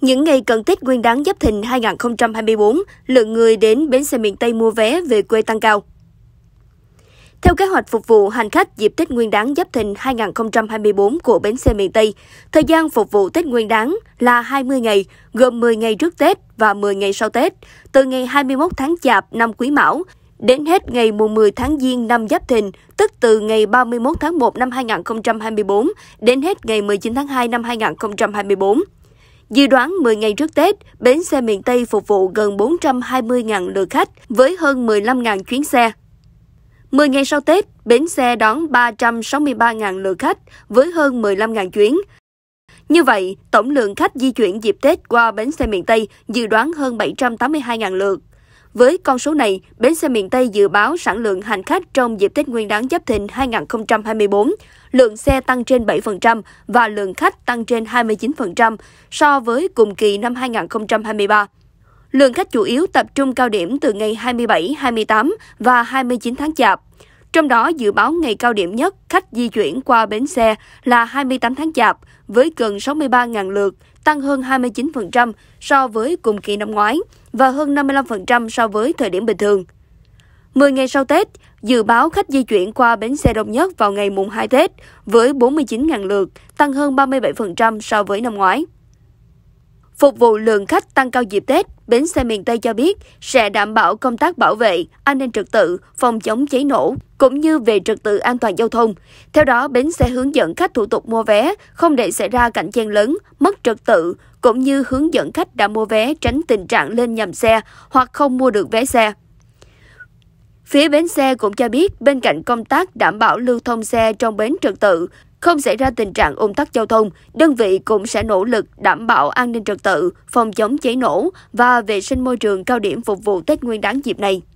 Những ngày cận Tết Nguyên đán Giáp Thìn 2024, lượng người đến bến xe miền Tây mua vé về quê tăng cao. Theo kế hoạch phục vụ hành khách dịp Tết Nguyên đán Giáp Thìn 2024 của bến xe miền Tây, thời gian phục vụ Tết Nguyên đán là 20 ngày, gồm 10 ngày trước Tết và 10 ngày sau Tết, từ ngày 21 tháng Chạp năm Quý Mão đến hết ngày mùng 10 tháng Giêng năm Giáp Thìn, tức từ ngày 31 tháng 1 năm 2024 đến hết ngày 19 tháng 2 năm 2024. Dự đoán 10 ngày trước Tết, bến xe miền Tây phục vụ gần 420.000 lượt khách với hơn 15.000 chuyến xe. 10 ngày sau Tết, bến xe đón 363.000 lượt khách với hơn 15.000 chuyến. Như vậy, tổng lượng khách di chuyển dịp Tết qua bến xe miền Tây dự đoán hơn 782.000 lượt. Với con số này, bến xe miền Tây dự báo sản lượng hành khách trong dịp Tết Nguyên đán Giáp Thìn 2024, lượng xe tăng trên 7% và lượng khách tăng trên 29% so với cùng kỳ năm 2023. Lượng khách chủ yếu tập trung cao điểm từ ngày 27, 28 và 29 tháng Chạp. Trong đó, dự báo ngày cao điểm nhất khách di chuyển qua bến xe là 28 tháng Chạp, với gần 63.000 lượt, tăng hơn 29% so với cùng kỳ năm ngoái và hơn 55% so với thời điểm bình thường. 10 ngày sau Tết, dự báo khách di chuyển qua bến xe đông nhất vào ngày mùng 2 Tết với 49.000 lượt, tăng hơn 37% so với năm ngoái. Phục vụ lượng khách tăng cao dịp Tết, Bến xe miền Tây cho biết sẽ đảm bảo công tác bảo vệ, an ninh trật tự, phòng chống cháy nổ, cũng như về trật tự an toàn giao thông. Theo đó, bến xe hướng dẫn khách thủ tục mua vé, không để xảy ra cảnh chen lớn, mất trật tự, cũng như hướng dẫn khách đã mua vé tránh tình trạng lên nhầm xe hoặc không mua được vé xe. Phía bến xe cũng cho biết bên cạnh công tác đảm bảo lưu thông xe trong bến trật tự, không xảy ra tình trạng ủng tắc giao thông, đơn vị cũng sẽ nỗ lực đảm bảo an ninh trật tự, phòng chống cháy nổ và vệ sinh môi trường cao điểm phục vụ Tết Nguyên đán dịp này.